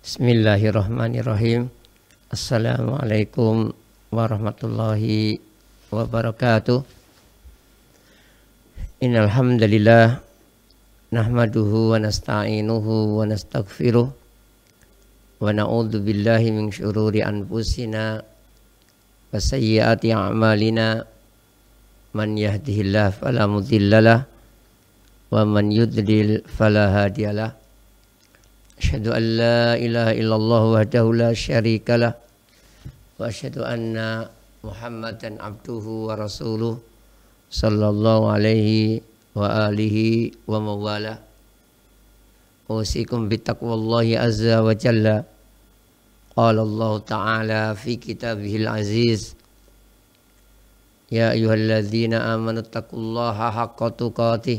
Bismillahirrahmanirrahim. Assalamualaikum warahmatullahi wabarakatuh. Innal hamdalillah nahmaduhu wa nasta'inuhu wa nastaghfiruh wa na'udzu billahi min syururi anfusina wa a'malina man yahdihillahu fala mudhillalah wa man yudlil fala hadiyalah أشهد أن لا إله إلا الله وحده لا شريك له وأشهد أن محمدا عبده ورسوله صلى الله عليه وآله ومن والاه أوصيكم بتقوى الله عز وجل قال الله تعالى في كتابه العزيز يا أيها الذين آمنوا اتقوا الله حق تقاته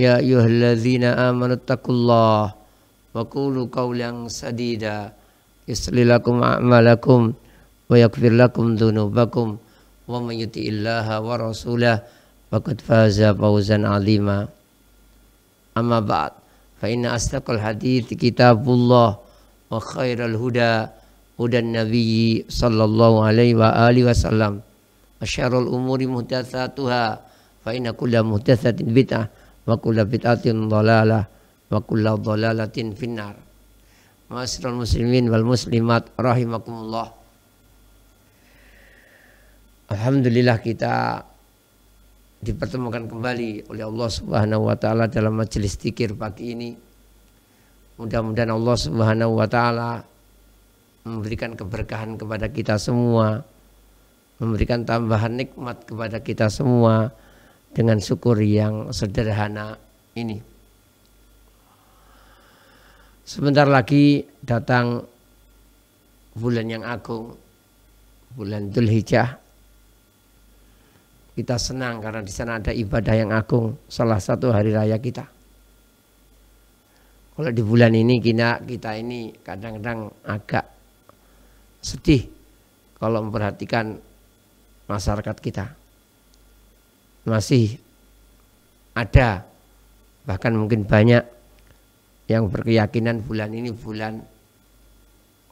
يا أيها الذين آمنوا اتقوا الله وقولوا قولا سديدا يصلي لكم أعمالكم ويغفر لكم ذنوبكم ومن يطع الله ورسوله فقد فاز فوزا عظيما أما بعد فإن أصدق الحديث كتاب الله وخير الهدى هدى النبي صلى الله عليه وآله وسلم وشر الأمور محدثاتها فإن كل محدثة بدعة wa kullu bid'atin dhalalah wa kullu dhalalatin finnar. Masyarul muslimin wal muslimat rahimakumullah. Alhamdulillah kita dipertemukan kembali oleh Allah Subhanahu wa taala dalam majelis zikir pagi ini. Mudah-mudahan Allah Subhanahu wa taala memberikan keberkahan kepada kita semua, memberikan tambahan nikmat kepada kita semua dengan syukur yang sederhana ini. Sebentar lagi datang bulan yang agung, bulan Dhul Hijjah. Kita senang karena di sana ada ibadah yang agung, salah satu hari raya kita. Kalau di bulan ini kita, kita ini kadang-kadang agak sedih kalau memperhatikan masyarakat kita masih ada bahkan mungkin banyak yang berkeyakinan bulan ini bulan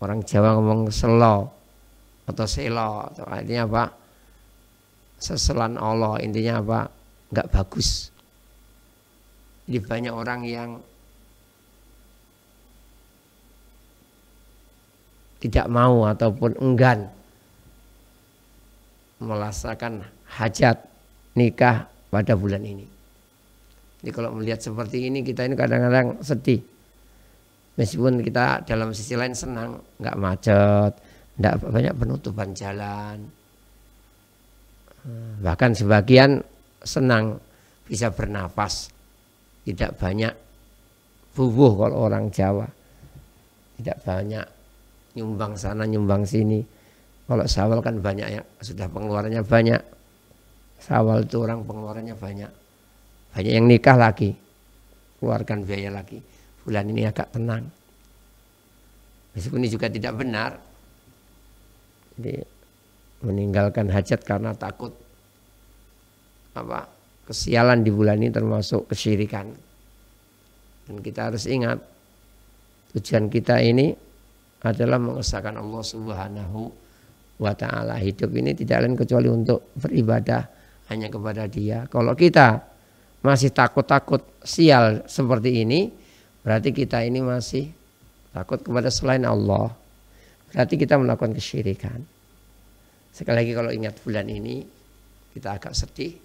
orang Jawa ngomong selo atau selo atau artinya apa seselan Allah intinya apa nggak bagus jadi banyak orang yang tidak mau ataupun enggan merasakan hajat nikah pada bulan ini. Jadi kalau melihat seperti ini kita ini kadang-kadang sedih. Meskipun kita dalam sisi lain senang, nggak macet, nggak banyak penutupan jalan. Eh, bahkan sebagian senang bisa bernapas, tidak banyak bubuh kalau orang Jawa. Tidak banyak nyumbang sana, nyumbang sini. Kalau sawal kan banyak yang sudah pengeluarannya banyak, Sawal itu orang pengeluarannya banyak. Banyak yang nikah lagi. Keluarkan biaya lagi. Bulan ini agak tenang. Meskipun ini juga tidak benar. Jadi meninggalkan hajat karena takut apa kesialan di bulan ini termasuk kesyirikan. Dan kita harus ingat tujuan kita ini adalah mengesahkan Allah Subhanahu wa taala. Hidup ini tidak lain kecuali untuk beribadah hanya kepada dia. Kalau kita masih takut-takut sial seperti ini, berarti kita ini masih takut kepada selain Allah. Berarti kita melakukan kesyirikan. Sekali lagi kalau ingat bulan ini, kita agak sedih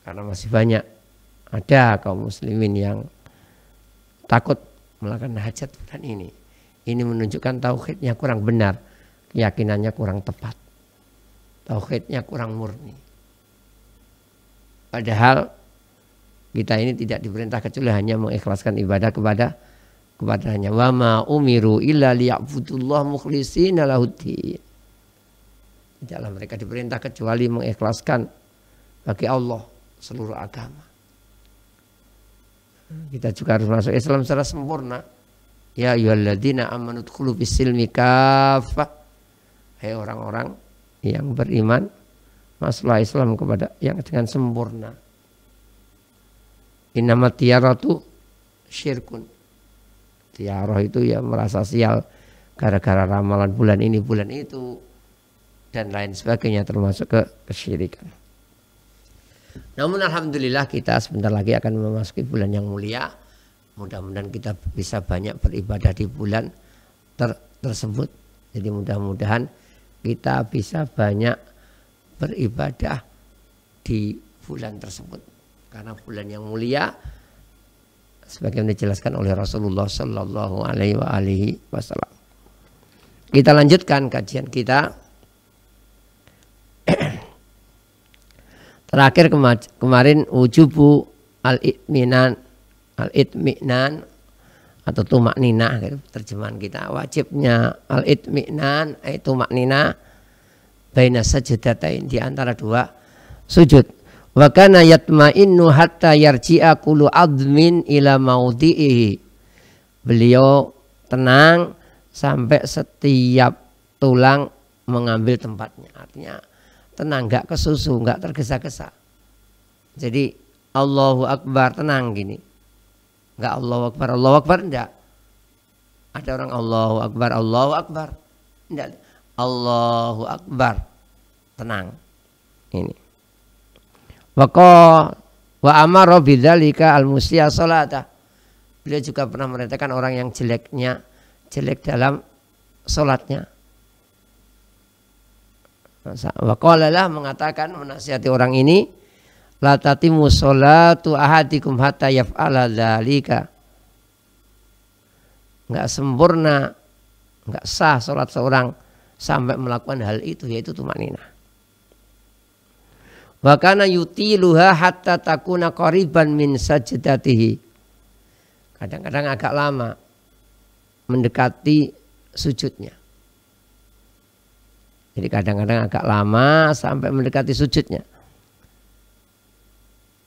karena masih banyak ada kaum muslimin yang takut melakukan hajat bulan ini. Ini menunjukkan tauhidnya kurang benar, keyakinannya kurang tepat, tauhidnya kurang murni. Padahal kita ini tidak diperintah kecuali hanya mengikhlaskan ibadah kepada kepadanya. Wa ma umiru illa liya'budullaha mukhlishina lahuddin. Tidaklah mereka diperintah kecuali mengikhlaskan bagi Allah seluruh agama. Kita juga harus masuk Islam secara sempurna. Ya ayyuhalladzina amanu dkhulu fis silmi Hai orang-orang yang beriman, masalah Islam kepada yang dengan sempurna. Inama tiara itu syirkun. Tiaroh itu ya merasa sial gara-gara ramalan bulan ini bulan itu dan lain sebagainya termasuk ke kesyirikan. Namun alhamdulillah kita sebentar lagi akan memasuki bulan yang mulia. Mudah-mudahan kita bisa banyak beribadah di bulan ter tersebut. Jadi mudah-mudahan kita bisa banyak beribadah di bulan tersebut karena bulan yang mulia sebagaimana dijelaskan oleh Rasulullah Shallallahu Alaihi Wasallam. Kita lanjutkan kajian kita. Terakhir kema kemarin wujubu al-itminan al-itminan atau tumak nina gitu, terjemahan kita wajibnya al-itminan itu eh, maknina baina sajdatain di antara dua sujud wa kana yatma'innu hatta yarji'a kullu admin ila maudhihi beliau tenang sampai setiap tulang mengambil tempatnya artinya tenang nggak kesusu nggak tergesa-gesa jadi Allahu Akbar tenang gini nggak Allahu Akbar Allahu Akbar enggak ada orang Allahu Akbar Allahu Akbar enggak Allahu Akbar. Tenang. Ini. Wako wa amaro bidzalika al musliya salata. Beliau juga pernah merintahkan orang yang jeleknya jelek dalam solatnya. Wakolalah mengatakan menasihati orang ini latati solatu ahadikum hatta yaf'ala dzalika. Enggak sempurna, enggak sah solat seorang sampai melakukan hal itu yaitu tumanina. Wakana yutiluha hatta takuna koriban min sajdatihi. Kadang-kadang agak lama mendekati sujudnya. Jadi kadang-kadang agak lama sampai mendekati sujudnya.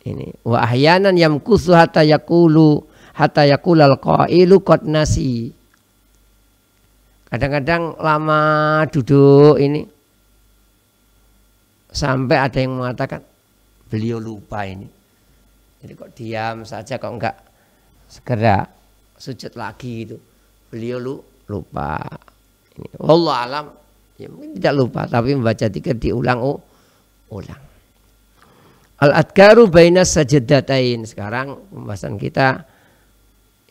Ini wa ahyanan yamkusu hatta yaqulu hatta yaqulal qailu qad nasi. Kadang-kadang lama duduk ini sampai ada yang mengatakan beliau lupa ini. Jadi kok diam saja kok enggak segera sujud lagi itu. Beliau lu lupa. Ini Allah alam ya mungkin tidak lupa tapi membaca tiga diulang oh, ulang. Al adkaru baina sajadatain. Sekarang pembahasan kita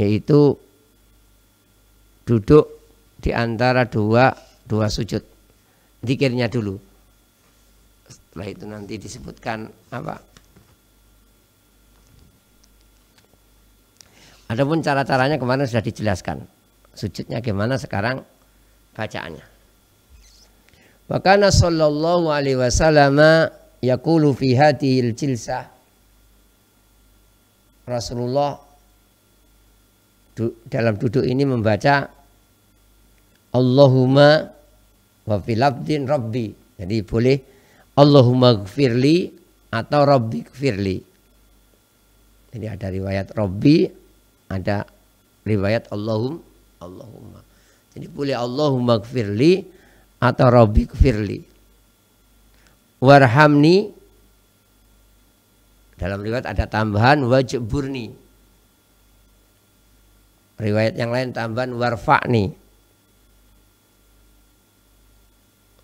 yaitu duduk di antara dua dua sujud. Dikirnya dulu. Setelah itu nanti disebutkan apa? Adapun cara-caranya kemarin sudah dijelaskan. Sujudnya gimana sekarang bacaannya. Wakana sallallahu alaihi wasallam yaqulu fi hadhil jilsa Rasulullah dalam duduk ini membaca Allahumma wa filabdin rabbi. Jadi boleh Allahumma gfirli atau rabbi gfirli. Jadi ada riwayat rabbi, ada riwayat Allahum, Allahumma. Jadi boleh Allahumma gfirli atau rabbi gfirli. Warhamni dalam riwayat ada tambahan wajiburni, Riwayat yang lain tambahan warfa'ni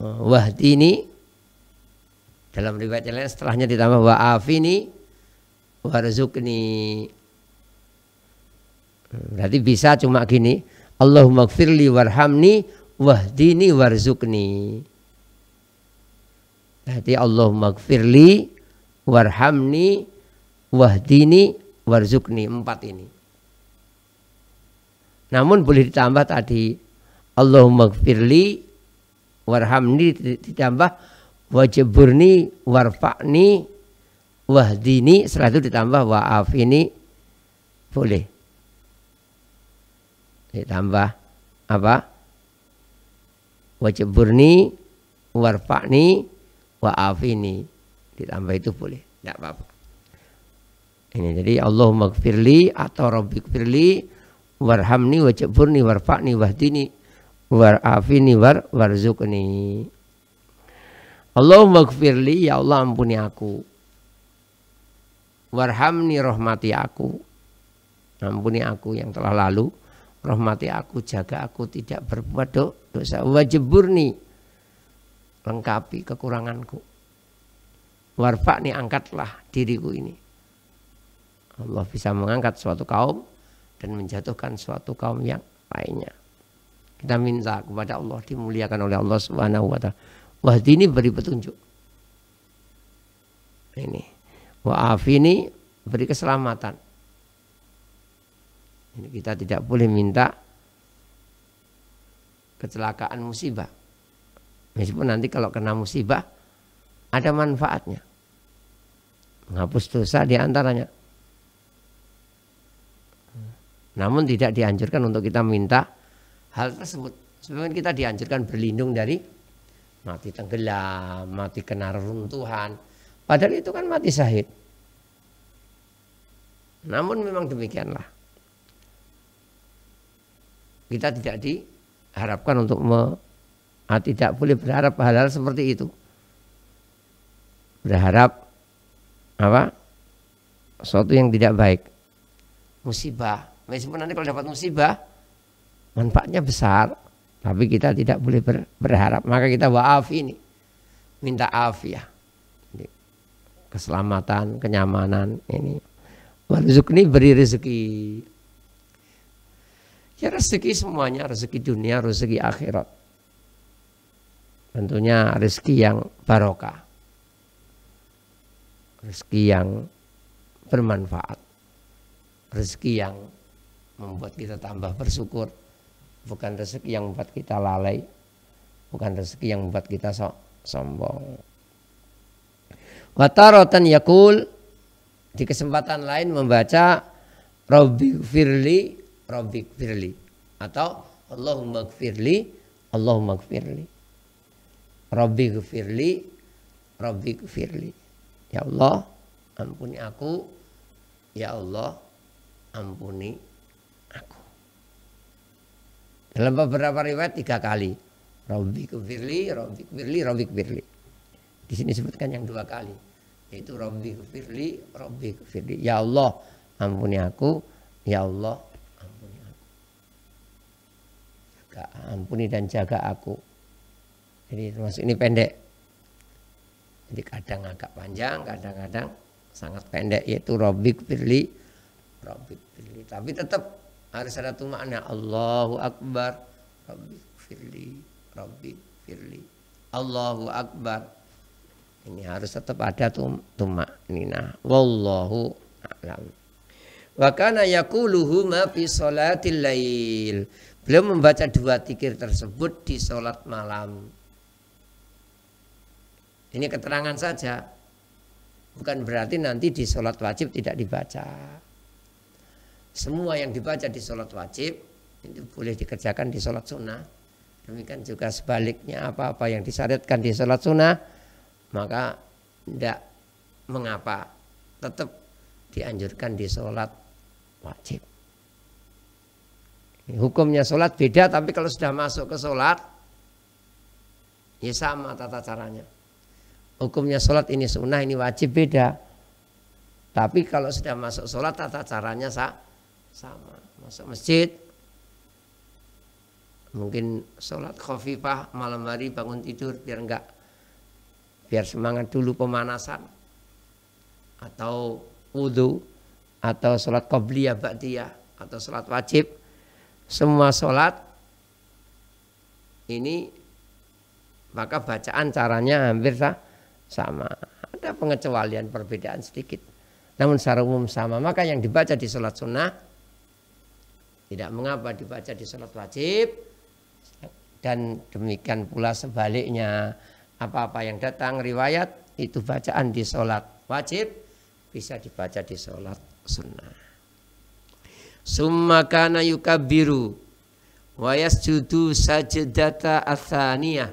wahdini dalam riwayat yang lain setelahnya ditambah wa'afini warzukni berarti bisa cuma gini Allahumma gfirli warhamni wahdini warzukni berarti Allahumma gfirli warhamni wahdini warzukni empat ini namun boleh ditambah tadi Allahumma gfirli warhamni ditambah wajiburni warfa'ni wahdini setelah itu ditambah wa'afini boleh ditambah apa wajiburni warfa'ni wa'afini ditambah itu boleh tidak apa-apa ini jadi Allahumma gfirli atau gfirli warhamni wajiburni warfa'ni wahdini War afini war warzukni. Allahumma gfirli ya Allah ampuni aku. Warhamni rahmati aku. Ampuni aku yang telah lalu. Rahmati aku, jaga aku tidak berbuat do, dosa. Wajiburni lengkapi kekuranganku. Warfa'ni angkatlah diriku ini. Allah bisa mengangkat suatu kaum dan menjatuhkan suatu kaum yang lainnya. Kita minta kepada Allah dimuliakan oleh Allah Subhanahu wa taala. Wahdi ini beri petunjuk. Ini. Wa'afi ini beri keselamatan. Ini kita tidak boleh minta kecelakaan musibah. Meskipun nanti kalau kena musibah ada manfaatnya. Menghapus dosa di antaranya. Namun tidak dianjurkan untuk kita minta hal tersebut. Sebenarnya kita dianjurkan berlindung dari mati tenggelam, mati kena runtuhan. Padahal itu kan mati sahid. Namun memang demikianlah. Kita tidak diharapkan untuk me, ah, tidak boleh berharap hal-hal seperti itu. Berharap apa? Sesuatu yang tidak baik. Musibah. Meskipun nanti kalau dapat musibah, manfaatnya besar tapi kita tidak boleh ber, berharap maka kita waaf ini minta ya, keselamatan kenyamanan ini ini beri rezeki ya rezeki semuanya rezeki dunia rezeki akhirat tentunya rezeki yang barokah rezeki yang bermanfaat rezeki yang membuat kita tambah bersyukur bukan rezeki yang membuat kita lalai, bukan rezeki yang membuat kita so sombong. Watarotan yakul di kesempatan lain membaca Robbi firli, Robbi firli atau Allahumma firli, Allahumma firli. Robbi Firli, Robbi Firli. Ya Allah, ampuni aku. Ya Allah, ampuni dalam beberapa riwayat tiga kali. Rabbi kufirli, Rabbi kufirli, Rabbi kufirli. Di sini disebutkan yang dua kali. Yaitu Rabbi kufirli, Rabbi kufirli. Ya Allah ampuni aku, ya Allah ampuni aku. Jaga, ampuni dan jaga aku. Jadi termasuk ini pendek. Jadi kadang agak panjang, kadang-kadang sangat pendek yaitu Robik kufirli, Robik kufirli. Tapi tetap harus ada makna Allahu Akbar Rabbi firli Rabbi firli Allahu Akbar ini harus tetap ada tum tuma'nina wallahu a'lam wa kana ma fi salatil lail beliau membaca dua tikir tersebut di salat malam ini keterangan saja bukan berarti nanti di salat wajib tidak dibaca semua yang dibaca di sholat wajib itu boleh dikerjakan di sholat sunnah. Demikian juga sebaliknya apa-apa yang disyariatkan di sholat sunnah maka tidak mengapa tetap dianjurkan di sholat wajib. Hukumnya sholat beda tapi kalau sudah masuk ke sholat ya sama tata caranya. Hukumnya sholat ini sunnah ini wajib beda. Tapi kalau sudah masuk sholat tata caranya sama sama masuk masjid mungkin sholat khafifah malam hari bangun tidur biar enggak biar semangat dulu pemanasan atau wudhu atau sholat qobliyah ba'diyah atau sholat wajib semua sholat ini maka bacaan caranya hampir sama ada pengecualian perbedaan sedikit namun secara umum sama maka yang dibaca di sholat sunnah tidak mengapa dibaca di sholat wajib dan demikian pula sebaliknya apa-apa yang datang riwayat itu bacaan di sholat wajib bisa dibaca di sholat sunnah. Summa kana yukabiru wa yasjudu data athaniyah.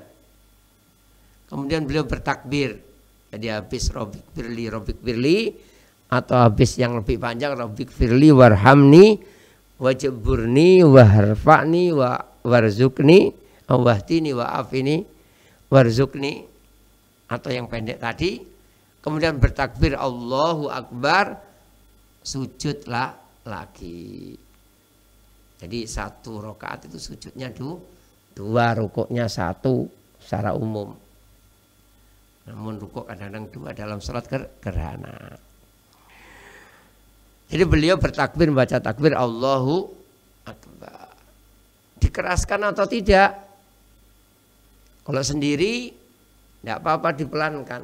Kemudian beliau bertakbir. Jadi habis robik birli, robik birli atau habis yang lebih panjang robik birli warhamni wajburni waharfa'ni wa warzukni awahtini wa afini warzukni atau yang pendek tadi kemudian bertakbir Allahu Akbar sujudlah lagi jadi satu rokaat itu sujudnya dua, dua rukuknya satu secara umum namun rukuk kadang-kadang dua dalam sholat ger gerhana jadi beliau bertakbir baca takbir Allahu Akbar. Dikeraskan atau tidak? Kalau sendiri tidak apa-apa dipelankan.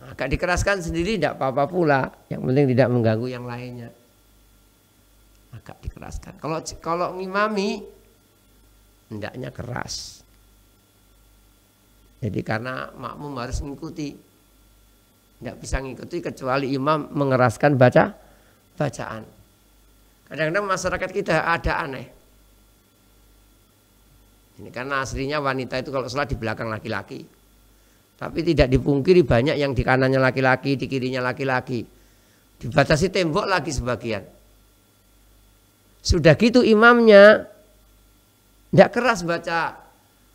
Agak dikeraskan sendiri tidak apa-apa pula. Yang penting tidak mengganggu yang lainnya. Agak dikeraskan. Kalau kalau ngimami hendaknya keras. Jadi karena makmum harus mengikuti tidak bisa mengikuti kecuali imam mengeraskan baca bacaan. Kadang-kadang masyarakat kita ada aneh. Ini karena aslinya wanita itu kalau salah di belakang laki-laki. Tapi tidak dipungkiri banyak yang di kanannya laki-laki, di kirinya laki-laki. Dibatasi tembok lagi sebagian. Sudah gitu imamnya tidak keras baca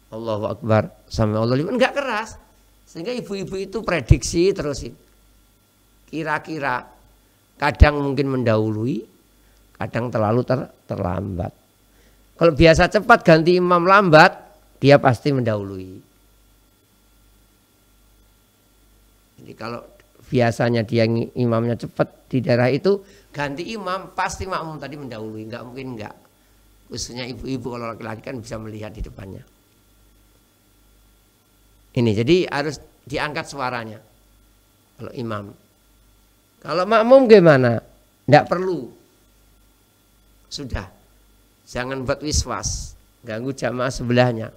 Allahu Akbar sama Allah liman nggak keras. Sehingga ibu-ibu itu prediksi terus kira-kira kadang mungkin mendahului, kadang terlalu ter terlambat. Kalau biasa cepat ganti imam lambat, dia pasti mendahului. Jadi kalau biasanya dia imamnya cepat di daerah itu ganti imam pasti makmum tadi mendahului, nggak mungkin nggak. Khususnya ibu-ibu kalau laki-laki kan bisa melihat di depannya ini jadi harus diangkat suaranya kalau imam kalau makmum gimana tidak perlu sudah jangan buat wiswas ganggu jamaah sebelahnya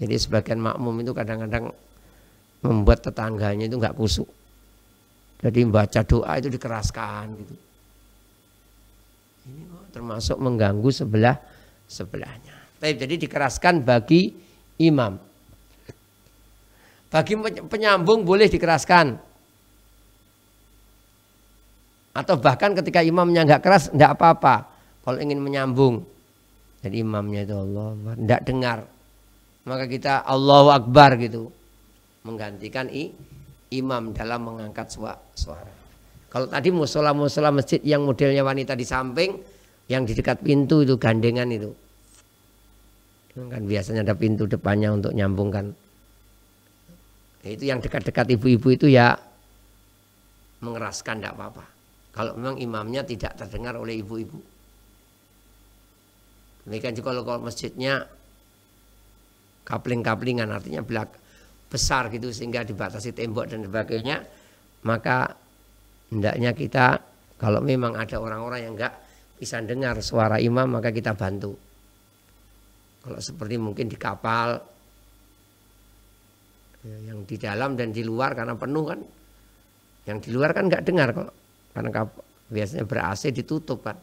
jadi sebagian makmum itu kadang-kadang membuat tetangganya itu nggak kusuk jadi baca doa itu dikeraskan gitu ini termasuk mengganggu sebelah sebelahnya. Baik, jadi dikeraskan bagi imam. Bagi penyambung boleh dikeraskan. Atau bahkan ketika imamnya nggak keras, nggak apa-apa. Kalau ingin menyambung. Jadi imamnya itu Allah, nggak dengar. Maka kita Allahu Akbar gitu. Menggantikan i, imam dalam mengangkat suara. Kalau tadi musola-musola masjid yang modelnya wanita di samping, yang di dekat pintu itu gandengan itu. Kan biasanya ada pintu depannya untuk nyambungkan itu yang dekat-dekat ibu-ibu itu ya mengeraskan tidak apa-apa. Kalau memang imamnya tidak terdengar oleh ibu-ibu. Demikian juga kalau masjidnya kapling-kaplingan artinya belak besar gitu sehingga dibatasi tembok dan sebagainya maka hendaknya kita kalau memang ada orang-orang yang nggak bisa dengar suara imam maka kita bantu kalau seperti mungkin di kapal ya, yang di dalam dan di luar karena penuh kan yang di luar kan nggak dengar kok karena biasanya ber AC ditutup kan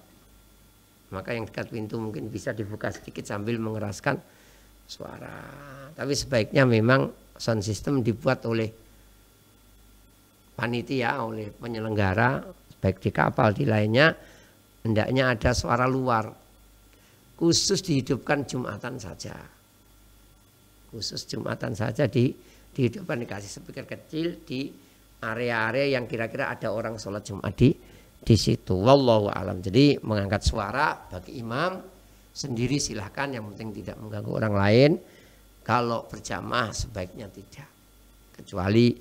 maka yang dekat pintu mungkin bisa dibuka sedikit sambil mengeraskan suara tapi sebaiknya memang sound system dibuat oleh panitia oleh penyelenggara baik di kapal di lainnya hendaknya ada suara luar khusus dihidupkan Jumatan saja khusus Jumatan saja di di depan dikasih speaker kecil di area-area yang kira-kira ada orang sholat Jumat di di situ. Wallahu alam. Jadi mengangkat suara bagi imam sendiri silahkan yang penting tidak mengganggu orang lain. Kalau berjamaah sebaiknya tidak. Kecuali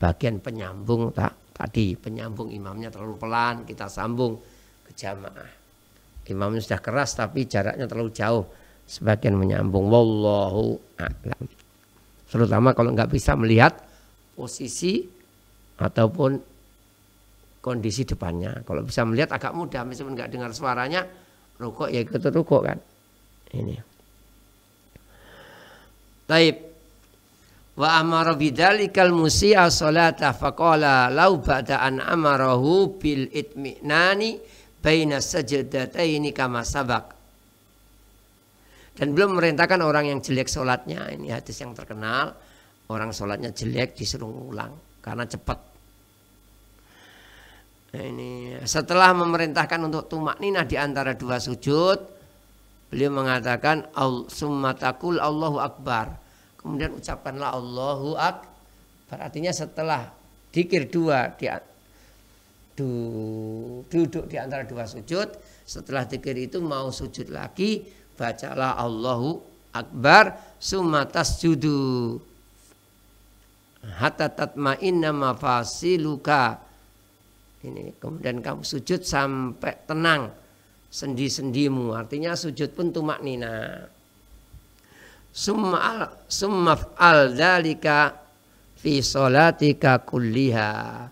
bagian penyambung tak tadi penyambung imamnya terlalu pelan kita sambung ke jamaah. Imamnya sudah keras tapi jaraknya terlalu jauh sebagian menyambung wallahu alam terutama kalau nggak bisa melihat posisi ataupun kondisi depannya. Kalau bisa melihat agak mudah, meskipun nggak dengar suaranya, rokok ya ikut rokok kan. Ini. Taib. Wa amara bidzalikal musi'a salata faqala law ba'da an amarahu bil itminani baina ini kama sabak. Dan belum memerintahkan orang yang jelek sholatnya. Ini hadis yang terkenal. Orang sholatnya jelek disuruh ulang. Karena cepat. Nah, ini setelah memerintahkan untuk tumak ninah di antara dua sujud, beliau mengatakan summatakul Allahu Akbar. Kemudian ucapkanlah Allahu Akbar. Artinya setelah dikir dua di, duduk di antara dua sujud, setelah dikir itu mau sujud lagi, bacalah Allahu Akbar sumatas tasjudu hatta tatma'inna mafasiluka ini kemudian kamu sujud sampai tenang sendi-sendimu artinya sujud pun tumak nina summa summa al dalika fi salatika kulliha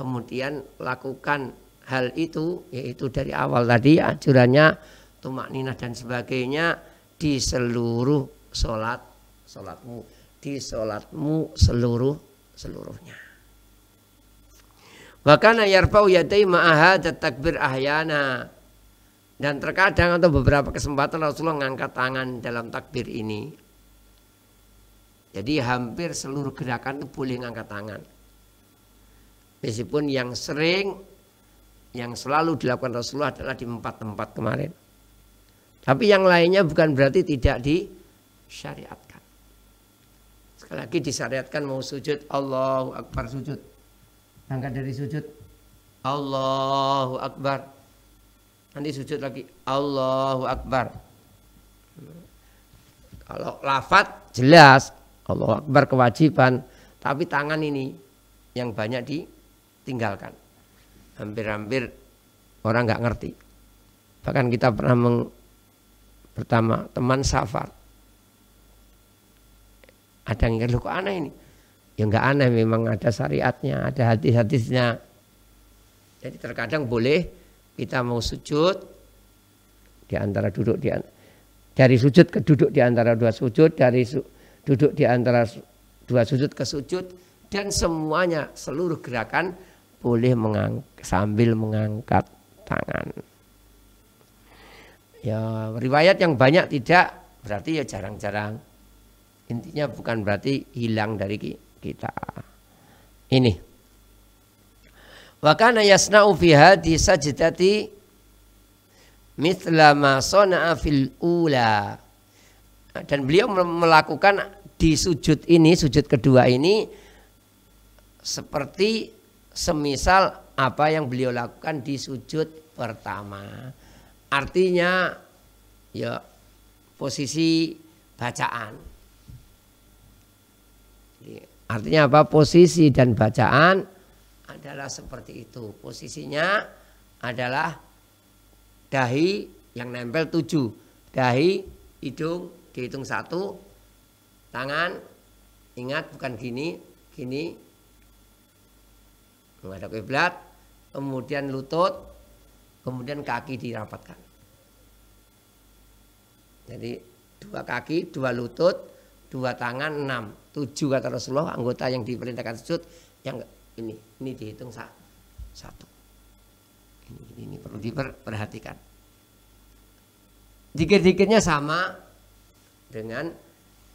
kemudian lakukan hal itu yaitu dari awal tadi anjurannya tumak ninah dan sebagainya di seluruh sholat sholatmu di sholatmu seluruh seluruhnya bahkan yarfau yadai ma'aha takbir ahyana dan terkadang atau beberapa kesempatan Rasulullah mengangkat tangan dalam takbir ini. Jadi hampir seluruh gerakan itu boleh mengangkat tangan. Meskipun yang sering, yang selalu dilakukan Rasulullah adalah di empat tempat kemarin. Tapi yang lainnya bukan berarti tidak disyariatkan. Sekali lagi disyariatkan mau sujud Allahu Akbar sujud. Angkat dari sujud Allahu Akbar. Nanti sujud lagi Allahu Akbar. Kalau lafat jelas Allahu Akbar kewajiban, tapi tangan ini yang banyak ditinggalkan. Hampir-hampir orang nggak ngerti. Bahkan kita pernah meng Pertama, teman safar. Ada yang ngeluh kok aneh ini. Ya nggak aneh memang ada syariatnya, ada hadis-hadisnya. Jadi terkadang boleh kita mau sujud di antara duduk di dari sujud ke duduk di antara dua sujud, dari su, duduk di antara dua sujud ke sujud dan semuanya seluruh gerakan boleh mengang, sambil mengangkat tangan ya riwayat yang banyak tidak berarti ya jarang-jarang intinya bukan berarti hilang dari kita ini wa kana yasna'u fi hadhi sajdati mithla ma sana'a fil ula dan beliau melakukan di sujud ini sujud kedua ini seperti semisal apa yang beliau lakukan di sujud pertama. Artinya ya posisi bacaan. artinya apa? Posisi dan bacaan adalah seperti itu. Posisinya adalah dahi yang nempel tujuh. Dahi, hidung, dihitung satu. Tangan, ingat bukan gini, gini. Menghadap kiblat, kemudian lutut, kemudian kaki dirapatkan. Jadi dua kaki, dua lutut, dua tangan, enam, tujuh kata Rasulullah anggota yang diperintahkan sujud yang ini ini dihitung satu. Ini, ini, ini perlu diperhatikan. dikir dikitnya sama dengan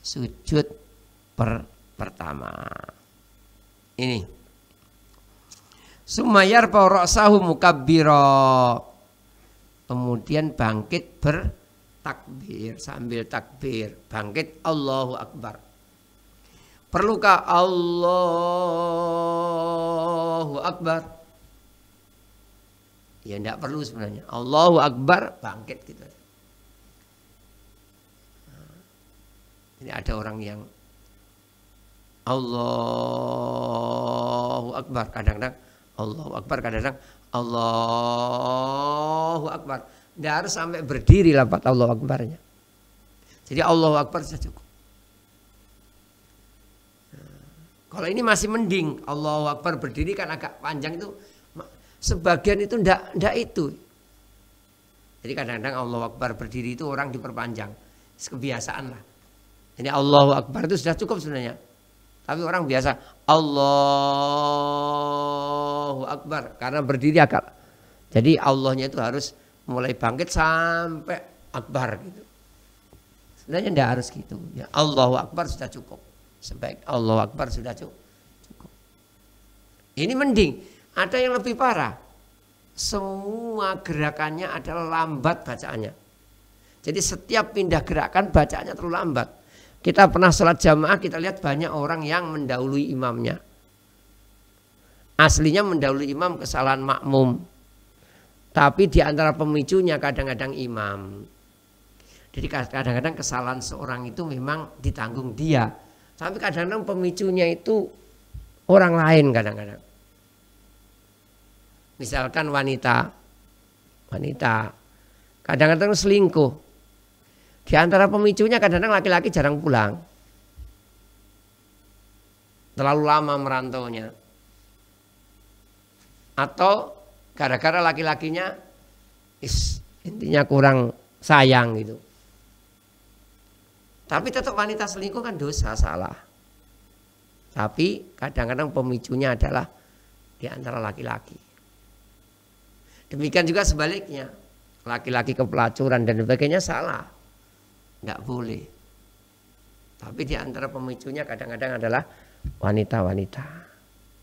sujud per pertama. Ini Sumayar porosahu biro, Kemudian bangkit bertakbir sambil takbir. Bangkit Allahu Akbar. Perlukah Allahu Akbar? Ya tidak perlu sebenarnya. Allahu Akbar bangkit gitu. Nah, ini ada orang yang Allahu Akbar kadang-kadang Allahu Akbar kadang-kadang Allahu Akbar. Tidak harus sampai berdiri lapat Allahu Akbarnya. Jadi Allahu Akbar sudah cukup. Nah, kalau ini masih mending Allahu Akbar berdiri kan agak panjang itu sebagian itu ndak ndak itu. Jadi kadang-kadang Allahu Akbar berdiri itu orang diperpanjang. Kebiasaan lah. Jadi Allahu Akbar itu sudah cukup sebenarnya. Tapi orang biasa Allahu Akbar karena berdiri agak, Jadi Allahnya itu harus mulai bangkit sampai Akbar gitu. Sebenarnya tidak harus gitu. Ya Allahu Akbar sudah cukup. Sebaik Allahu Akbar sudah cukup. Ini mending. Ada yang lebih parah. Semua gerakannya adalah lambat bacaannya. Jadi setiap pindah gerakan bacaannya terlalu lambat kita pernah sholat jamaah kita lihat banyak orang yang mendahului imamnya. Aslinya mendahului imam kesalahan makmum. Tapi di antara pemicunya kadang-kadang imam. Jadi kadang-kadang kesalahan seorang itu memang ditanggung dia. Tapi kadang-kadang pemicunya itu orang lain kadang-kadang. Misalkan wanita, wanita kadang-kadang selingkuh, di antara pemicunya kadang-kadang laki-laki jarang pulang. Terlalu lama merantaunya. Atau gara-gara laki-lakinya intinya kurang sayang gitu. Tapi tetap wanita selingkuh kan dosa salah. Tapi kadang-kadang pemicunya adalah di antara laki-laki. Demikian juga sebaliknya. Laki-laki kepelacuran dan sebagainya salah nggak boleh. Tapi di antara pemicunya kadang-kadang adalah wanita-wanita.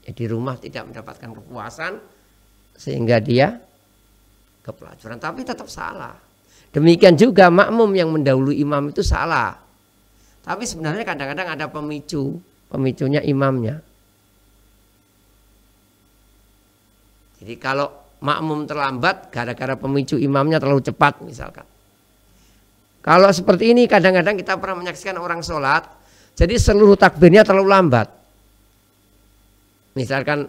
Jadi ya, rumah tidak mendapatkan kepuasan sehingga dia kepelacuran. Tapi tetap salah. Demikian juga makmum yang mendahului imam itu salah. Tapi sebenarnya kadang-kadang ada pemicu, pemicunya imamnya. Jadi kalau makmum terlambat gara-gara pemicu imamnya terlalu cepat misalkan. Kalau seperti ini kadang-kadang kita pernah menyaksikan orang sholat, jadi seluruh takbirnya terlalu lambat. Misalkan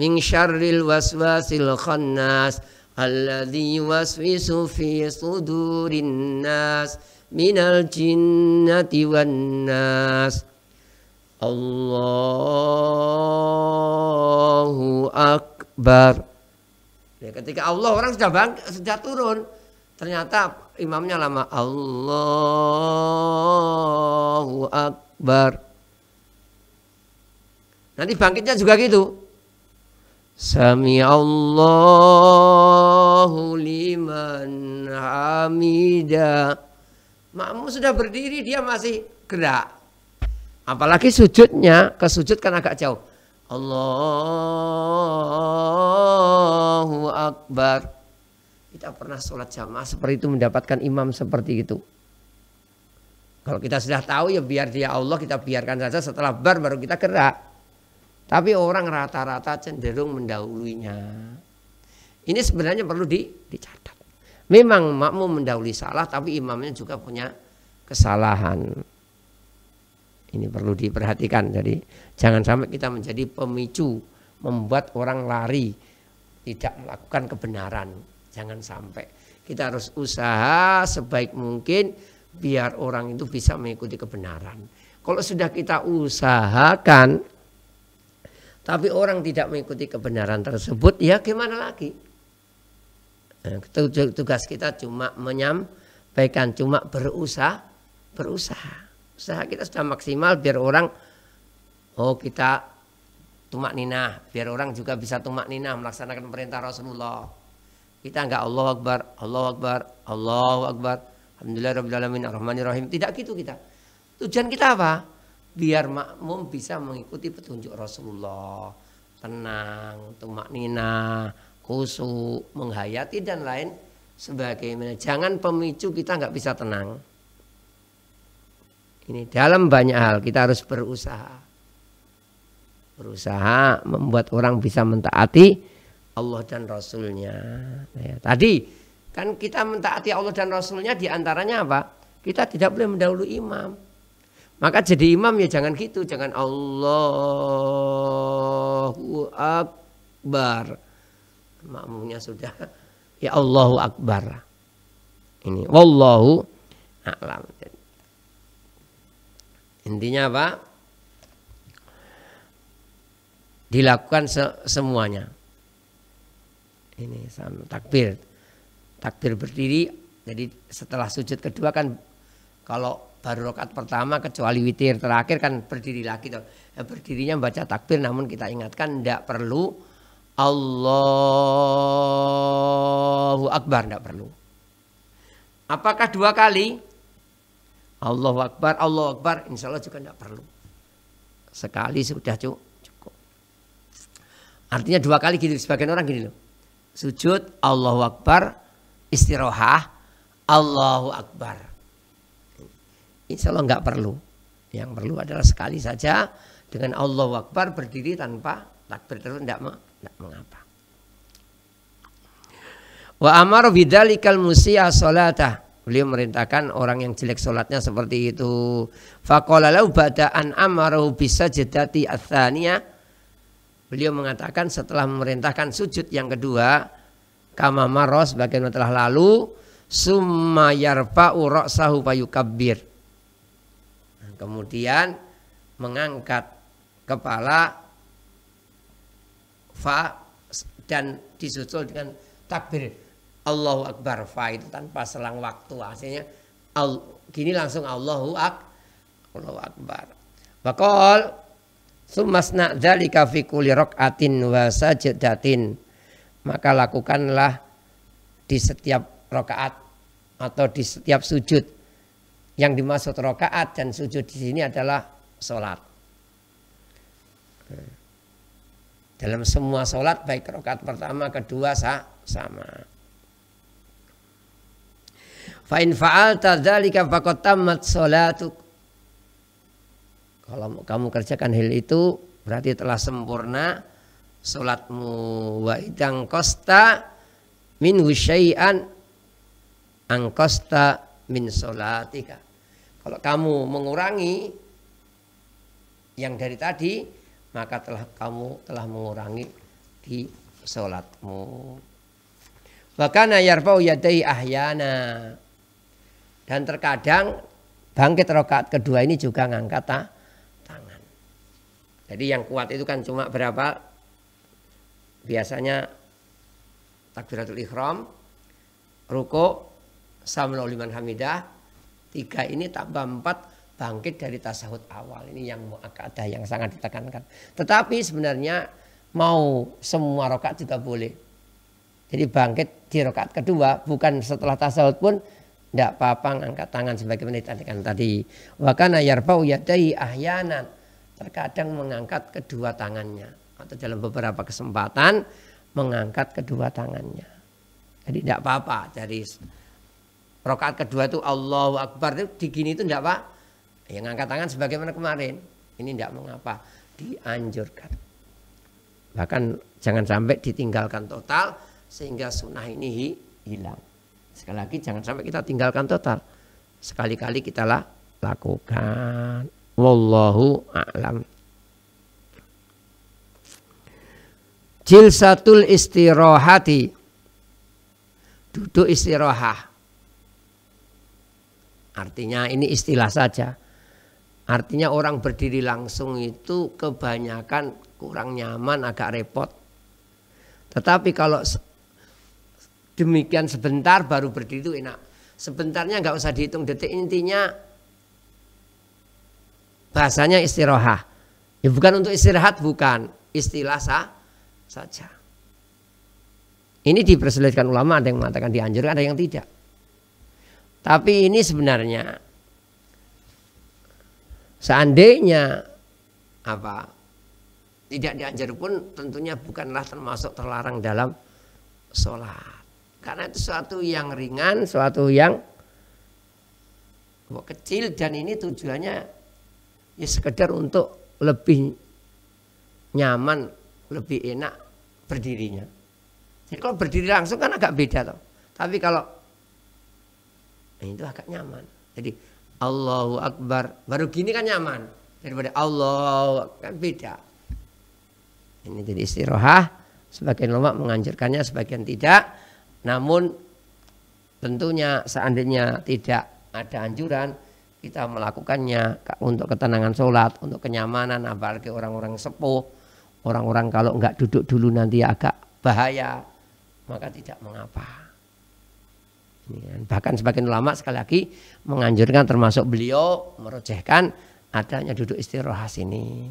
min syarril waswasil khannas Alladhi waswisu fi sudurin nas minal jinnati wan nas Allahu akbar ya, ketika Allah orang sudah bang, sudah turun Ternyata imamnya lama Allahu Akbar. Nanti bangkitnya juga gitu. Sami Allahu liman hamida. Makmum sudah berdiri dia masih gerak. Apalagi sujudnya ke kan agak jauh. Allahu Akbar tidak pernah sholat jamaah seperti itu mendapatkan imam seperti itu. Kalau kita sudah tahu ya biar dia Allah kita biarkan saja setelah bar baru kita gerak. Tapi orang rata-rata cenderung mendahulunya. Ini sebenarnya perlu di, dicatat. Memang makmum mendahului salah tapi imamnya juga punya kesalahan. Ini perlu diperhatikan. Jadi jangan sampai kita menjadi pemicu membuat orang lari tidak melakukan kebenaran. Jangan sampai. Kita harus usaha sebaik mungkin biar orang itu bisa mengikuti kebenaran. Kalau sudah kita usahakan tapi orang tidak mengikuti kebenaran tersebut, ya gimana lagi? Nah, tugas kita cuma menyampaikan, cuma berusaha, berusaha. Usaha kita sudah maksimal biar orang, oh kita tumak ninah, biar orang juga bisa tumak ninah melaksanakan perintah Rasulullah kita enggak Allah Akbar, Allah Akbar, Allah Akbar. Alhamdulillah Rabbil Alamin, Ar-Rahmanir Rahim. Tidak gitu kita. Tujuan kita apa? Biar makmum bisa mengikuti petunjuk Rasulullah. Tenang, tumak nina, khusus, menghayati dan lain sebagainya. Jangan pemicu kita enggak bisa tenang. Ini dalam banyak hal kita harus berusaha. Berusaha membuat orang bisa mentaati Allah dan Rasulnya. Ya, tadi kan kita mentaati Allah dan Rasulnya diantaranya apa? Kita tidak boleh mendahului imam. Maka jadi imam ya jangan gitu, jangan Allahu Akbar. Makmumnya sudah ya Allahu Akbar. Ini wallahu a'lam. Intinya apa? Dilakukan se semuanya ini salam takbir takbir berdiri jadi setelah sujud kedua kan kalau baru rokat pertama kecuali witir terakhir kan berdiri lagi tuh ya, berdirinya baca takbir namun kita ingatkan tidak perlu Allahu Akbar tidak perlu apakah dua kali Allahu Akbar Allahu Akbar insya Allah juga tidak perlu sekali sudah cukup Artinya dua kali gitu sebagian orang gini loh sujud, Allahu Akbar, istirahat, Allahu Akbar. Insya Allah nggak perlu. Yang perlu adalah sekali saja dengan Allahu Akbar berdiri tanpa takbir terus tidak mengapa. Wa amar bidalikal musiyah salatah. Beliau merintahkan orang yang jelek solatnya seperti itu. Faqala lau bada'an amaru bisa jedati asania. Beliau mengatakan setelah memerintahkan sujud yang kedua, kama maros bagaimana telah lalu, summa yarfa'u sahu fayukabbir. Nah, kemudian mengangkat kepala fa dan disusul dengan takbir Allahu Akbar fa itu tanpa selang waktu hasilnya al, gini langsung Allahu Ak Allahu Akbar. Bakal Sumasna dzalika fi kulli raka'atin wa sajdatin. Maka lakukanlah di setiap rakaat atau di setiap sujud. Yang dimaksud rakaat dan sujud di sini adalah salat. Dalam semua salat baik rakaat pertama, kedua sama. Fa in fa'alta dzalika faqad tammat salatuk kalau kamu kerjakan hal itu berarti telah sempurna sholatmu wa idang kosta min husyai'an angkosta min sholatika. Kalau kamu mengurangi yang dari tadi, maka telah kamu telah mengurangi di sholatmu. Bahkan yarfau yadai ahyana. Dan terkadang bangkit rokaat kedua ini juga ngangkat ah. Jadi yang kuat itu kan cuma berapa? Biasanya takbiratul ikhram, ruko, samlo liman hamidah, tiga ini tambah empat bangkit dari tasahud awal ini yang ada yang sangat ditekankan. Tetapi sebenarnya mau semua rokat juga boleh. Jadi bangkit di rokat kedua bukan setelah tasahud pun tidak apa-apa angkat tangan sebagaimana menit tadi. Wakana yarbau yadai ahyanan terkadang mengangkat kedua tangannya atau dalam beberapa kesempatan mengangkat kedua tangannya. Jadi tidak apa-apa dari rokaat kedua itu Allahu Akbar itu di itu tidak apa. Yang angkat tangan sebagaimana kemarin. Ini tidak mengapa dianjurkan. Bahkan jangan sampai ditinggalkan total sehingga sunnah ini hilang. Sekali lagi jangan sampai kita tinggalkan total. Sekali-kali kita lakukan Wallahu a'lam. Jilsatul istirahati. Duduk istirahah. Artinya ini istilah saja. Artinya orang berdiri langsung itu kebanyakan kurang nyaman, agak repot. Tetapi kalau demikian sebentar baru berdiri itu enak. Sebentarnya nggak usah dihitung detik intinya Bahasanya istirohah. Ya bukan untuk istirahat, bukan. Istilah sah, saja. Ini dipersulitkan ulama, ada yang mengatakan dianjurkan, ada yang tidak. Tapi ini sebenarnya seandainya apa tidak dianjur pun tentunya bukanlah termasuk terlarang dalam sholat. Karena itu suatu yang ringan, suatu yang kecil dan ini tujuannya ya sekedar untuk lebih nyaman, lebih enak berdirinya. Jadi kalau berdiri langsung kan agak beda loh. Tapi kalau nah, itu agak nyaman. Jadi Allahu Akbar baru gini kan nyaman daripada Allah kan beda. Ini jadi istirohah. Sebagian ulama menganjurkannya, sebagian tidak. Namun tentunya seandainya tidak ada anjuran, kita melakukannya untuk ketenangan sholat, untuk kenyamanan, apalagi orang-orang sepuh, orang-orang kalau nggak duduk dulu nanti agak bahaya, maka tidak mengapa. Kan. Bahkan sebagian ulama sekali lagi menganjurkan termasuk beliau merujehkan adanya duduk istirahat sini.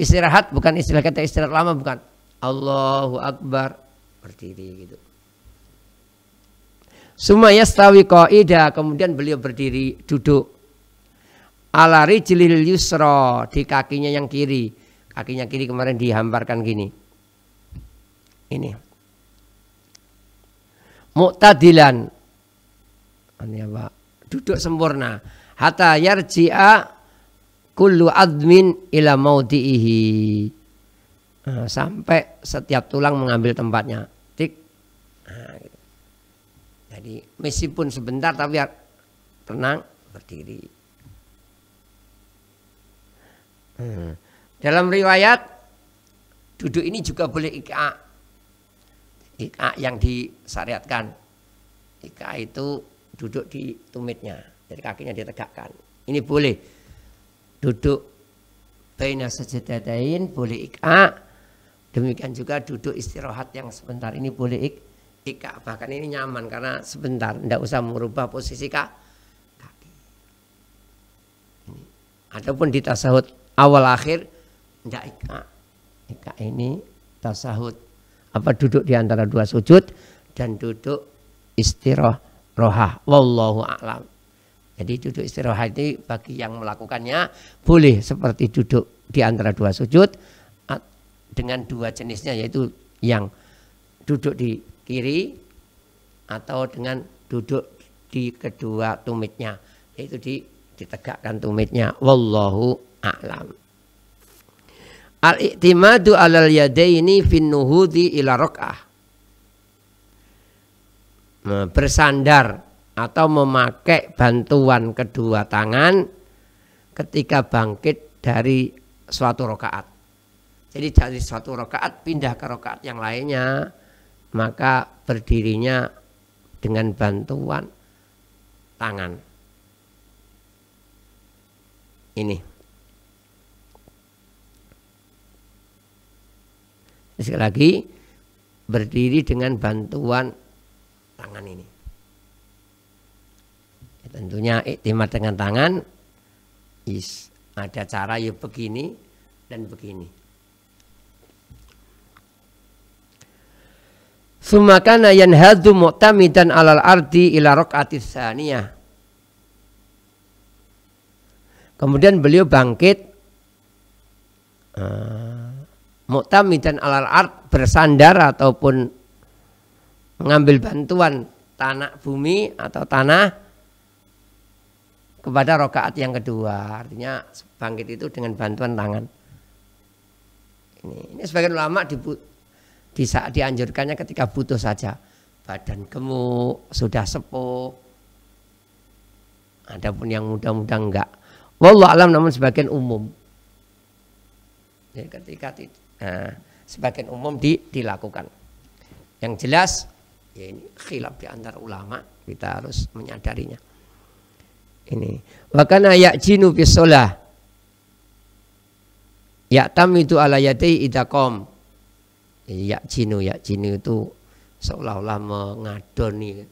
Istirahat bukan istilah kata istirahat lama bukan. Allahu Akbar berdiri gitu. Sumayastawi stawi kemudian beliau berdiri duduk ala rijlil yusra di kakinya yang kiri. Kakinya kiri kemarin dihamparkan gini. Ini. Muktadilan. Ini apa? Duduk sempurna. Hatta yarji'a kullu admin ila maudihi. Nah, sampai setiap tulang mengambil tempatnya. Tik. Nah, gitu. Jadi meskipun sebentar tapi ya, tenang berdiri. Hmm. Dalam riwayat duduk ini juga boleh ika. Ika yang disyariatkan. Ika itu duduk di tumitnya. Jadi kakinya ditegakkan. Ini boleh. Duduk baina sajadatain boleh ika. Demikian juga duduk istirahat yang sebentar ini boleh ik, ika. Bahkan ini nyaman karena sebentar. Tidak usah merubah posisi kaki. Ataupun di tasawuf awal akhir enggak ika. Ika ini tasahud. Apa duduk di antara dua sujud dan duduk istiroh rohah. Wallahu a'lam. Jadi duduk istiroh ini bagi yang melakukannya boleh seperti duduk di antara dua sujud dengan dua jenisnya yaitu yang duduk di kiri atau dengan duduk di kedua tumitnya yaitu di ditegakkan tumitnya wallahu a'lam. Al-i'timadu 'alal yadaini fin nuhudi ila rok'ah. Nah, bersandar atau memakai bantuan kedua tangan ketika bangkit dari suatu rokaat. Jadi dari suatu rokaat pindah ke rokaat yang lainnya, maka berdirinya dengan bantuan tangan. Ini. Sekali lagi berdiri dengan bantuan tangan ini. Ya, tentunya iktimat dengan tangan is ada cara ya begini dan begini. Sumakana yanhadu mu'tamidan alal ardi ila rok'atis saniyah. Kemudian beliau bangkit uh, dan alal art bersandar ataupun mengambil bantuan tanah bumi atau tanah kepada rokaat yang kedua artinya bangkit itu dengan bantuan tangan ini, ini sebagian ulama di, di saat dianjurkannya ketika butuh saja badan gemuk sudah sepuh pun yang muda-muda enggak wallah alam namun sebagian umum ya, ketika Nah, sebagian umum di, dilakukan. Yang jelas ya ini khilaf di antara ulama, kita harus menyadarinya. Ini wakana ya'jinu tam itu alayati idakom yadai jinu ya, Ya'jinu jinu itu seolah-olah mengadoni.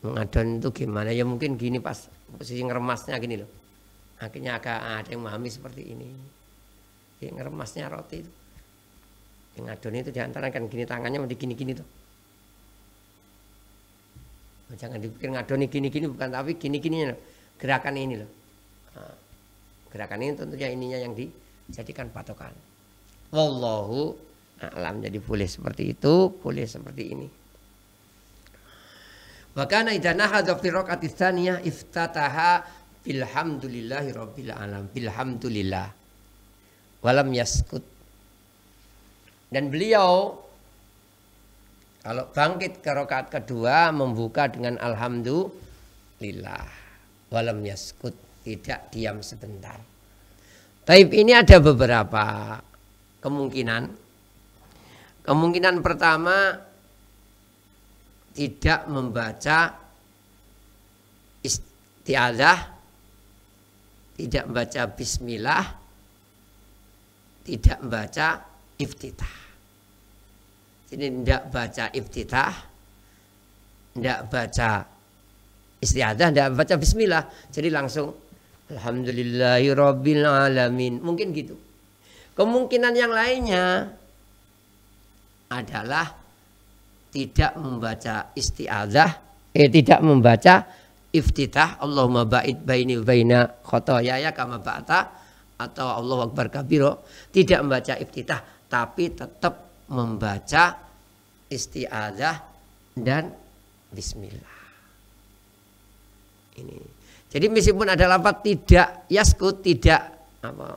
Mengadon itu gimana? Ya mungkin gini pas posisi ngeremasnya gini loh. Akhirnya agak ah, ada yang memahami seperti ini. Yang ngeremasnya roti itu yang adon itu diantara kan gini tangannya mau gini gini tuh. Oh, jangan dipikir ngadoni gini-gini bukan tapi gini-gininya loh. Gerakan ini loh. Ah, gerakan ini tentunya ininya yang dijadikan patokan. Wallahu a'lam. Jadi boleh seperti itu, boleh seperti ini. Wa kana idza nahadha fi raqati tsaniyah iftataha bilhamdulillahi rabbil alamin. Bilhamdulillah. Walam yaskut dan beliau kalau bangkit ke rokaat kedua membuka dengan alhamdulillah. Walam yaskut tidak diam sebentar. Taib ini ada beberapa kemungkinan. Kemungkinan pertama tidak membaca istiadah, tidak membaca bismillah, tidak membaca iftitah. Jadi tidak baca ibtitah, tidak baca istiadah, tidak baca bismillah. Jadi langsung alamin. Mungkin gitu. Kemungkinan yang lainnya adalah tidak membaca istiadah, eh tidak membaca iftitah Allahumma ba'id baini baina khotoya ya kama ba'ata atau Allah Akbar kabiro tidak membaca iftitah tapi tetap membaca istiadah dan bismillah. Ini. Jadi meskipun ada lafaz tidak yasku tidak apa?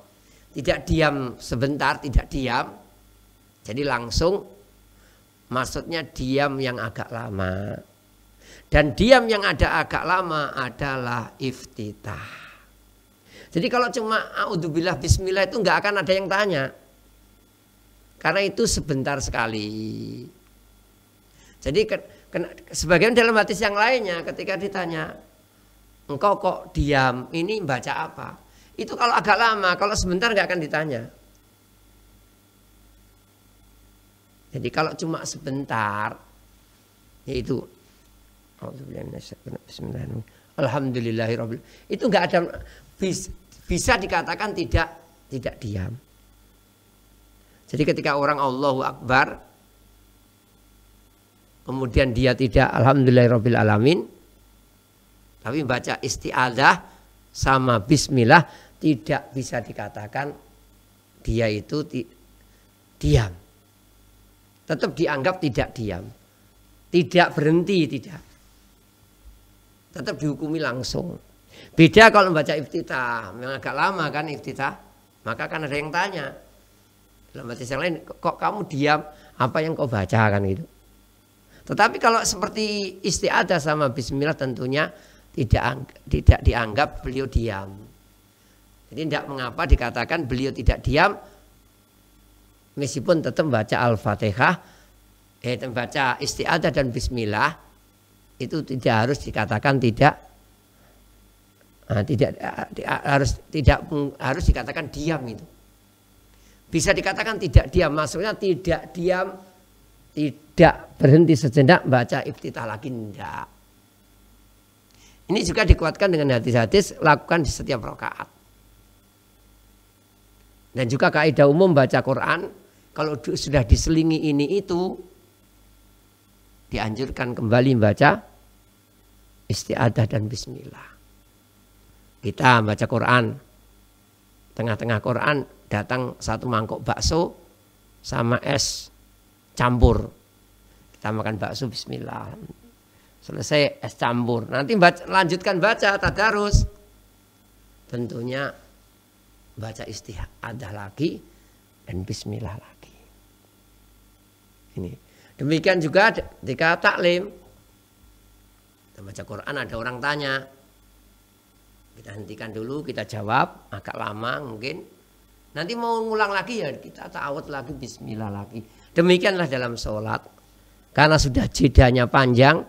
Tidak diam sebentar, tidak diam. Jadi langsung maksudnya diam yang agak lama. Dan diam yang ada agak lama adalah iftitah. Jadi kalau cuma audzubillah bismillah itu nggak akan ada yang tanya. Karena itu sebentar sekali. Jadi ke, ke, sebagian dalam hadis yang lainnya ketika ditanya, engkau kok diam, ini baca apa? Itu kalau agak lama, kalau sebentar nggak akan ditanya. Jadi kalau cuma sebentar, yaitu Alhamdulillahirobbil itu nggak ada bisa, bisa dikatakan tidak tidak diam. Jadi ketika orang Allahu Akbar kemudian dia tidak alhamdulillahirabbil alamin tapi baca isti'adzah sama bismillah tidak bisa dikatakan dia itu di, diam. Tetap dianggap tidak diam. Tidak berhenti tidak. Tetap dihukumi langsung. Beda kalau membaca iftitah, yang agak lama kan iftitah. Maka kan ada yang tanya, dalam hadis yang lain kok kamu diam apa yang kau baca kan gitu tetapi kalau seperti istiadah sama bismillah tentunya tidak tidak dianggap beliau diam jadi tidak mengapa dikatakan beliau tidak diam meskipun tetap baca al-fatihah eh baca istiadah dan bismillah itu tidak harus dikatakan tidak nah, tidak ah, ah, harus tidak harus dikatakan diam itu bisa dikatakan tidak diam maksudnya tidak diam tidak berhenti sejenak baca iftitah lagi tidak ini juga dikuatkan dengan hadis-hadis lakukan di setiap rakaat dan juga kaidah umum baca Quran kalau sudah diselingi ini itu dianjurkan kembali membaca istiadah dan bismillah. Kita baca Quran tengah-tengah Quran datang satu mangkok bakso sama es campur. Kita makan bakso bismillah. Selesai es campur. Nanti baca, lanjutkan baca tadarus. Tentunya baca istihadah lagi dan bismillah lagi. Ini. Demikian juga ketika taklim. Kita baca Quran ada orang tanya. Kita hentikan dulu, kita jawab agak lama mungkin Nanti mau ngulang lagi ya kita ta'awud lagi bismillah lagi. Demikianlah dalam sholat. Karena sudah jedanya panjang.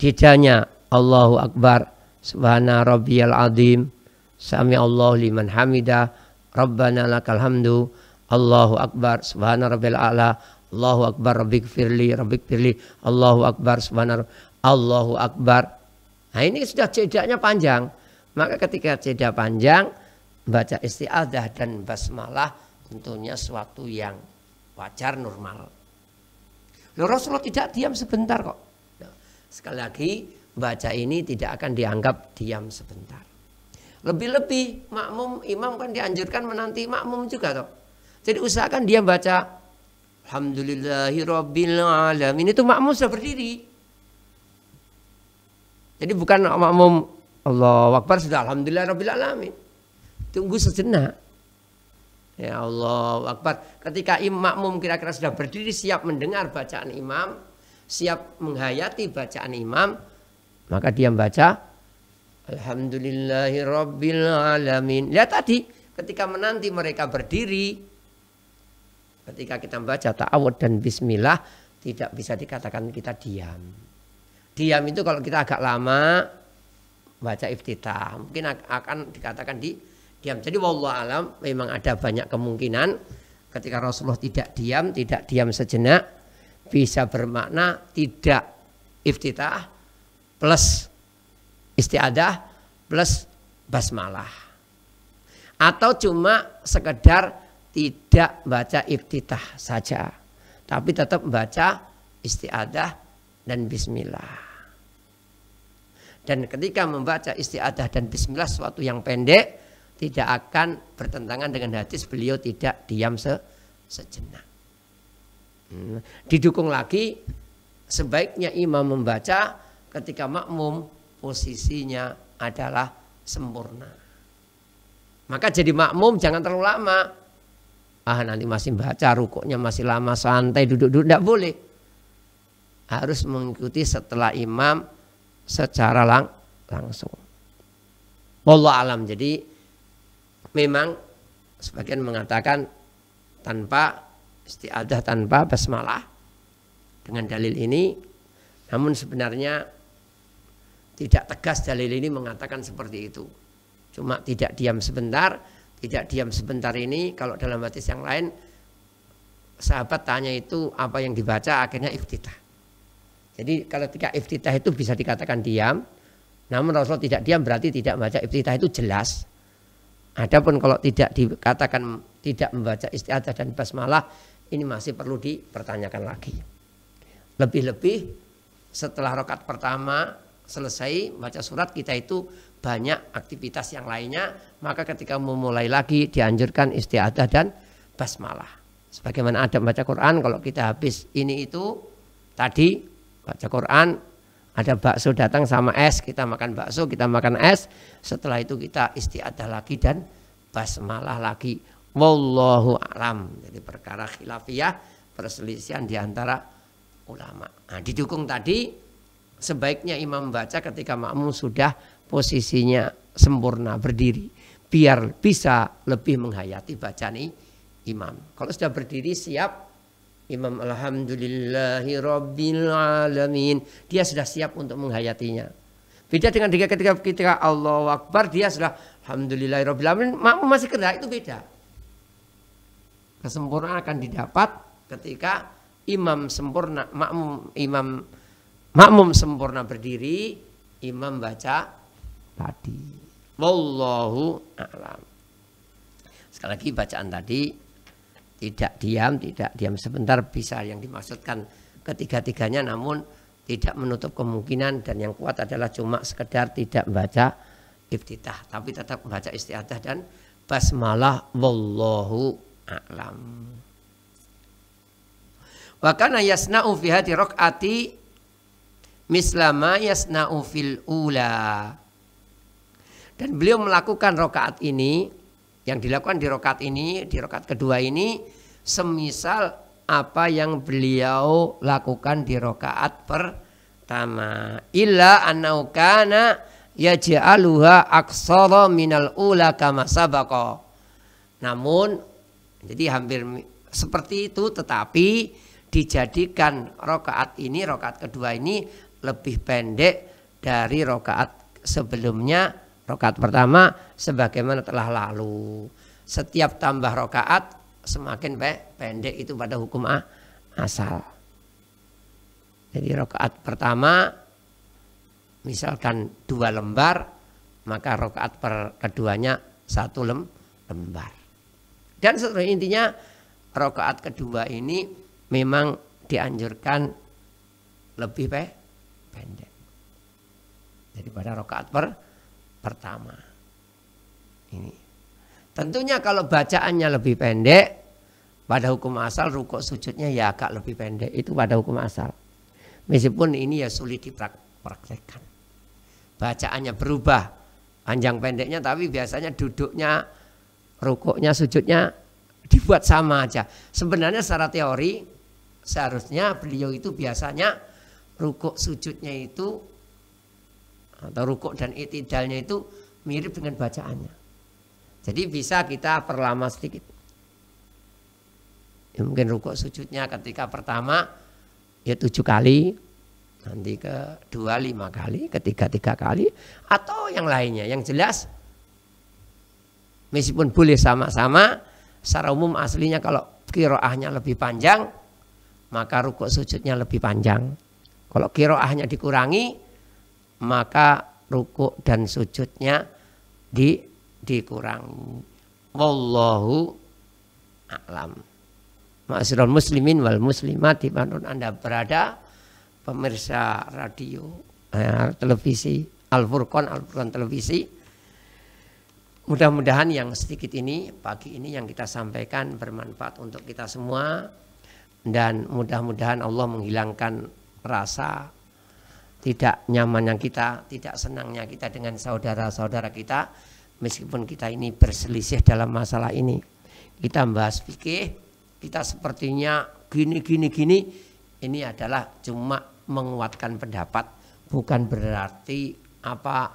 Jedanya Allahu Akbar. Subhana Rabbiyal Azim. Sami Allah liman hamidah. Rabbana lakal hamdu. Allahu Akbar. Subhana Rabbiyal A'la. Allahu Akbar. Rabbik firli. Rabbik firli. Allahu Akbar. Subhana Allahu Akbar. Nah ini sudah jedanya panjang. Maka ketika jeda panjang baca isti'adah dan basmalah tentunya suatu yang wajar normal. Loh, Rasulullah tidak diam sebentar kok. Nah, sekali lagi baca ini tidak akan dianggap diam sebentar. Lebih-lebih makmum imam kan dianjurkan menanti makmum juga toh. Jadi usahakan dia baca Alhamdulillahirobbilalamin tuh makmum sudah berdiri. Jadi bukan makmum Allah Akbar sudah Alhamdulillahirobbilalamin tunggu sejenak. Ya Allah Akbar. Ketika makmum kira-kira sudah berdiri siap mendengar bacaan imam, siap menghayati bacaan imam, maka dia membaca Alhamdulillahirobbilalamin. Lihat tadi ketika menanti mereka berdiri, ketika kita membaca ta'awud dan bismillah, tidak bisa dikatakan kita diam. Diam itu kalau kita agak lama, baca iftitah, mungkin akan dikatakan di diam. Jadi wallah alam memang ada banyak kemungkinan ketika Rasulullah tidak diam, tidak diam sejenak bisa bermakna tidak iftitah plus istiadah plus basmalah. Atau cuma sekedar tidak baca iftitah saja, tapi tetap baca istiadah dan bismillah. Dan ketika membaca istiadah dan bismillah suatu yang pendek, tidak akan bertentangan dengan hadis beliau tidak diam se sejenak. Hmm. Didukung lagi sebaiknya imam membaca ketika makmum posisinya adalah sempurna. Maka jadi makmum jangan terlalu lama. Ah nanti masih baca rukuknya masih lama santai duduk-duduk tidak boleh. Harus mengikuti setelah imam secara lang langsung. Wallah alam jadi memang sebagian mengatakan tanpa istiadah tanpa basmalah dengan dalil ini namun sebenarnya tidak tegas dalil ini mengatakan seperti itu cuma tidak diam sebentar tidak diam sebentar ini kalau dalam hadis yang lain sahabat tanya itu apa yang dibaca akhirnya iftitah jadi kalau ketika iftitah itu bisa dikatakan diam namun Rasul tidak diam berarti tidak baca iftitah itu jelas Adapun kalau tidak dikatakan tidak membaca istiadah dan basmalah ini masih perlu dipertanyakan lagi. Lebih-lebih setelah rokat pertama selesai baca surat kita itu banyak aktivitas yang lainnya maka ketika memulai lagi dianjurkan istiadah dan basmalah. Sebagaimana ada baca Quran kalau kita habis ini itu tadi baca Quran ada bakso datang sama es, kita makan bakso, kita makan es. Setelah itu kita istiadah lagi dan basmalah lagi. Wallahu alam. Jadi perkara khilafiyah perselisihan di antara ulama. Nah, didukung tadi sebaiknya imam baca ketika makmum sudah posisinya sempurna berdiri biar bisa lebih menghayati bacaan imam. Kalau sudah berdiri siap Imam Alhamdulillahi Rabbil Alamin. Dia sudah siap untuk menghayatinya. Beda dengan ketika ketika, ketika Allah Akbar dia sudah Alhamdulillahi Rabbil Alamin. Makmum masih kena itu beda. Kesempurnaan akan didapat ketika imam sempurna makmum imam makmum sempurna berdiri imam baca tadi wallahu a'lam sekali lagi bacaan tadi tidak diam, tidak diam sebentar bisa yang dimaksudkan ketiga-tiganya namun tidak menutup kemungkinan dan yang kuat adalah cuma sekedar tidak membaca iftitah tapi tetap membaca istiadah dan basmalah wallahu a'lam. Wa kana yasna'u fi hadhihi mislama yasna'u fil ula. Dan beliau melakukan rokaat ini yang dilakukan di rokat ini, di rokat kedua ini semisal apa yang beliau lakukan di rokaat pertama. Illa anaukana yaj'aluha aksara minal ula kama sabako. Namun jadi hampir seperti itu tetapi dijadikan rokaat ini rokaat kedua ini lebih pendek dari rokaat sebelumnya Rokaat pertama sebagaimana telah lalu. Setiap tambah rokaat semakin pendek itu pada hukum asal. Jadi rokaat pertama misalkan dua lembar maka rokaat per keduanya satu lem, lembar. Dan seterusnya intinya rokaat kedua ini memang dianjurkan lebih pe pendek daripada rokaat per pertama. Ini. Tentunya kalau bacaannya lebih pendek, pada hukum asal rukuk sujudnya ya agak lebih pendek. Itu pada hukum asal. Meskipun ini ya sulit dipraktekkan. Bacaannya berubah. Panjang pendeknya tapi biasanya duduknya, rukuknya, sujudnya dibuat sama aja. Sebenarnya secara teori seharusnya beliau itu biasanya rukuk sujudnya itu Nah, atau rukuk dan itidalnya itu mirip dengan bacaannya. Jadi bisa kita perlama sedikit. Ya, mungkin rukuk sujudnya ketika pertama ya tujuh kali, nanti ke dua lima kali, ketiga tiga kali, atau yang lainnya. Yang jelas, meskipun boleh sama-sama, secara umum aslinya kalau kiroahnya lebih panjang, maka rukuk sujudnya lebih panjang. Kalau kiroahnya dikurangi, maka ruku dan sujudnya di dikurangi. Wallahu a'lam. Ma'asyiral muslimin wal muslimat mana Anda berada, pemirsa radio, eh, televisi, Al-Furqan, Al-Furqan televisi. Mudah-mudahan yang sedikit ini, pagi ini yang kita sampaikan bermanfaat untuk kita semua. Dan mudah-mudahan Allah menghilangkan rasa tidak nyaman yang kita, tidak senangnya kita dengan saudara-saudara kita, meskipun kita ini berselisih dalam masalah ini. Kita membahas fikih, kita sepertinya gini, gini, gini, ini adalah cuma menguatkan pendapat, bukan berarti apa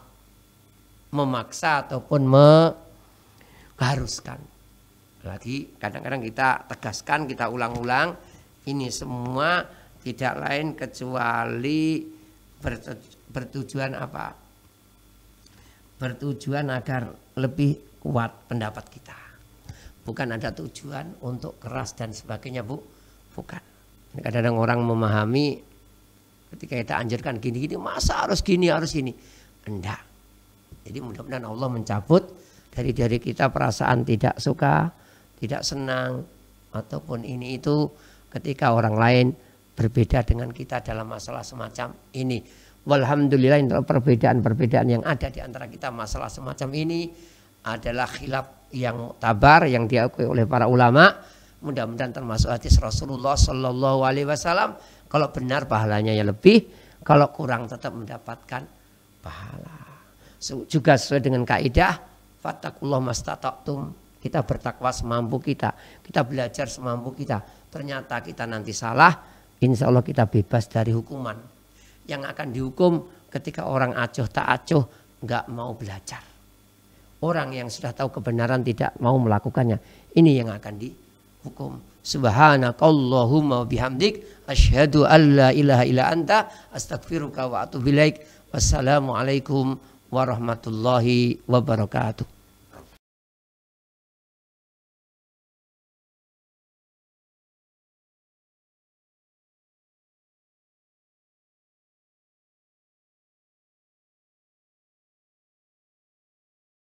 memaksa ataupun mengharuskan. Lagi kadang-kadang kita tegaskan, kita ulang-ulang, ini semua tidak lain kecuali bertujuan apa? Bertujuan agar lebih kuat pendapat kita. Bukan ada tujuan untuk keras dan sebagainya, Bu. Bukan. Kadang-kadang orang memahami ketika kita anjurkan gini-gini, masa harus gini, harus gini. Enggak. Jadi mudah-mudahan Allah mencabut dari diri kita perasaan tidak suka, tidak senang, ataupun ini itu ketika orang lain berbeda dengan kita dalam masalah semacam ini. Walhamdulillah perbedaan-perbedaan yang ada di antara kita masalah semacam ini adalah khilaf yang tabar yang diakui oleh para ulama. Mudah-mudahan termasuk hadis Rasulullah Shallallahu Alaihi Wasallam. Kalau benar pahalanya ya lebih, kalau kurang tetap mendapatkan pahala. Juga sesuai dengan kaidah fattakullah mastata'tum. Kita bertakwa semampu kita. Kita belajar semampu kita. Ternyata kita nanti salah, insya Allah kita bebas dari hukuman yang akan dihukum ketika orang acuh tak acuh nggak mau belajar orang yang sudah tahu kebenaran tidak mau melakukannya ini yang akan dihukum subhanakallahumma bihamdik asyhadu alla ilaha illa anta astaghfiruka wa atubu ilaik wassalamualaikum warahmatullahi wabarakatuh